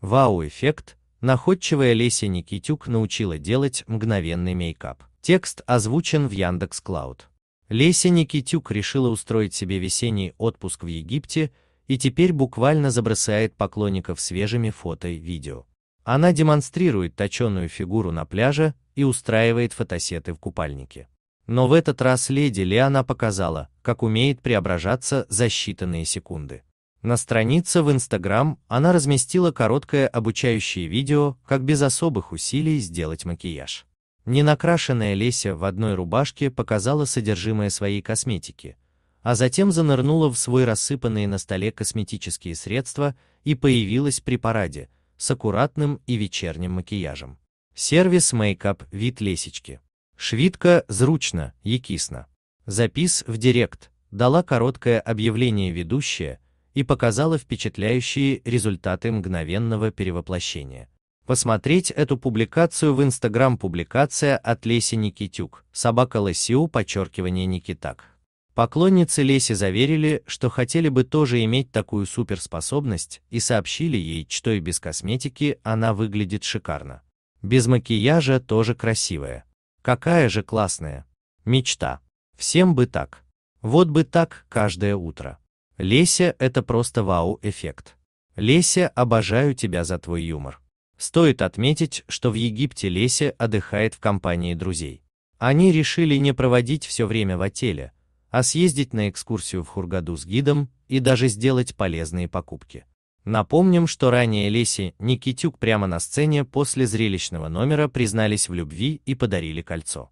Вау-эффект, находчивая Леся Никитюк научила делать мгновенный мейкап. Текст озвучен в Яндекс Клауд. Леся Никитюк решила устроить себе весенний отпуск в Египте и теперь буквально забросает поклонников свежими фото и видео. Она демонстрирует точеную фигуру на пляже и устраивает фотосеты в купальнике. Но в этот раз леди Леона показала, как умеет преображаться за считанные секунды. На странице в Instagram она разместила короткое обучающее видео, как без особых усилий сделать макияж. Ненакрашенная Леся в одной рубашке показала содержимое своей косметики, а затем занырнула в свой рассыпанные на столе косметические средства и появилась при параде с аккуратным и вечерним макияжем. Сервис мейкап вид Лесечки. Швидко, зручно, якісно. Запис в директ дала короткое объявление ведущая, и показала впечатляющие результаты мгновенного перевоплощения. Посмотреть эту публикацию в Instagram публикация от Леси Никитюк, собака Лесиу, подчеркивание Никитак. Поклонницы Леси заверили, что хотели бы тоже иметь такую суперспособность и сообщили ей, что и без косметики она выглядит шикарно. Без макияжа тоже красивая. Какая же классная. Мечта. Всем бы так. Вот бы так каждое утро. Леся – это просто вау-эффект. Леся, обожаю тебя за твой юмор. Стоит отметить, что в Египте Леся отдыхает в компании друзей. Они решили не проводить все время в отеле, а съездить на экскурсию в Хургаду с гидом и даже сделать полезные покупки. Напомним, что ранее Леси Никитюк прямо на сцене после зрелищного номера признались в любви и подарили кольцо.